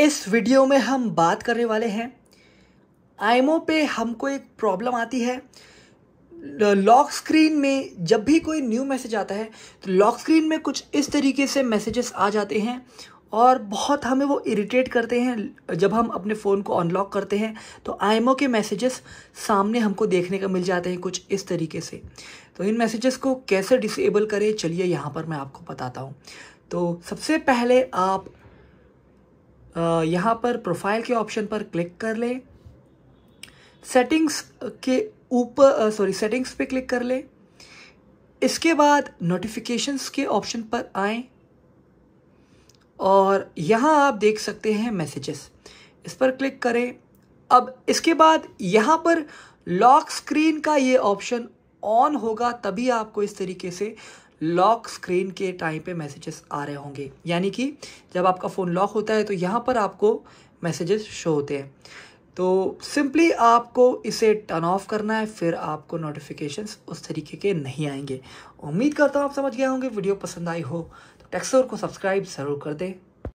इस वीडियो में हम बात करने वाले हैं आईमो पे हमको एक प्रॉब्लम आती है लॉक स्क्रीन में जब भी कोई न्यू मैसेज आता है तो लॉक स्क्रीन में कुछ इस तरीके से मैसेजेस आ जाते हैं और बहुत हमें वो इरिटेट करते हैं जब हम अपने फ़ोन को अनलॉक करते हैं तो आईमो के मैसेजेस सामने हमको देखने का मिल जाते हैं कुछ इस तरीके से तो इन मैसेजेस को कैसे डिसेबल करें चलिए यहाँ पर मैं आपको बताता हूँ तो सबसे पहले आप यहाँ पर प्रोफाइल के ऑप्शन पर क्लिक कर ले सेटिंग्स के ऊपर सॉरी सेटिंग्स पे क्लिक कर ले इसके बाद नोटिफिकेशंस के ऑप्शन पर आए और यहाँ आप देख सकते हैं मैसेजेस इस पर क्लिक करें अब इसके बाद यहाँ पर लॉक स्क्रीन का ये ऑप्शन ऑन होगा तभी आपको इस तरीके से लॉक स्क्रीन के टाइम पे मैसेजेस आ रहे होंगे यानी कि जब आपका फ़ोन लॉक होता है तो यहाँ पर आपको मैसेजेस शो होते हैं तो सिंपली आपको इसे टर्न ऑफ करना है फिर आपको नोटिफिकेशंस उस तरीके के नहीं आएंगे उम्मीद करता हूँ आप समझ गए होंगे वीडियो पसंद आई हो तो टेक्सोर को सब्सक्राइब ज़रूर कर दें